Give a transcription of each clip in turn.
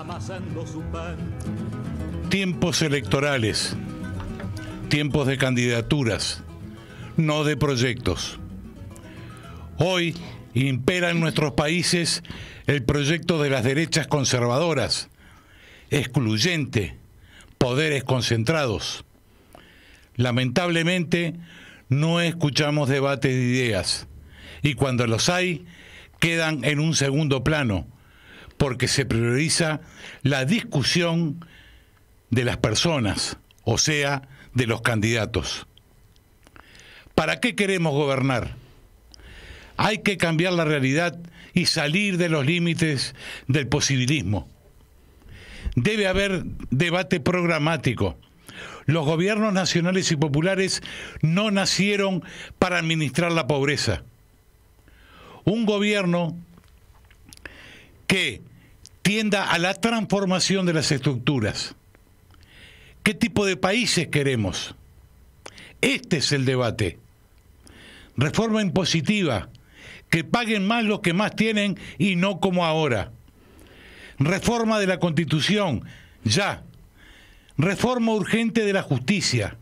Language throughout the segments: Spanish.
amasando su pan. Tiempos electorales, tiempos de candidaturas, no de proyectos. Hoy impera en nuestros países el proyecto de las derechas conservadoras, excluyente, poderes concentrados. Lamentablemente, no escuchamos debates de ideas y cuando los hay, quedan en un segundo plano, porque se prioriza la discusión de las personas, o sea, de los candidatos. ¿Para qué queremos gobernar? Hay que cambiar la realidad y salir de los límites del posibilismo. Debe haber debate programático. Los gobiernos nacionales y populares no nacieron para administrar la pobreza. Un gobierno que tienda a la transformación de las estructuras. ¿Qué tipo de países queremos? Este es el debate. Reforma impositiva, que paguen más los que más tienen y no como ahora. Reforma de la Constitución, ya. Reforma urgente de la justicia.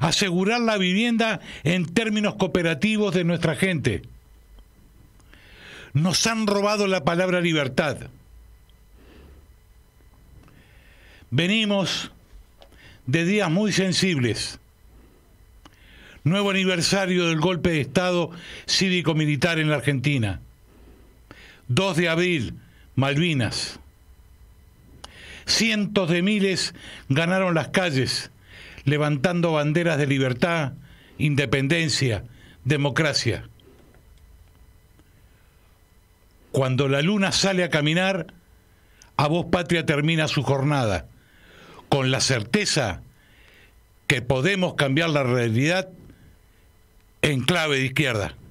Asegurar la vivienda en términos cooperativos de nuestra gente nos han robado la palabra libertad. Venimos de días muy sensibles. Nuevo aniversario del golpe de Estado cívico-militar en la Argentina. 2 de abril, Malvinas. Cientos de miles ganaron las calles, levantando banderas de libertad, independencia, democracia. Cuando la luna sale a caminar, a vos patria termina su jornada, con la certeza que podemos cambiar la realidad en clave de izquierda.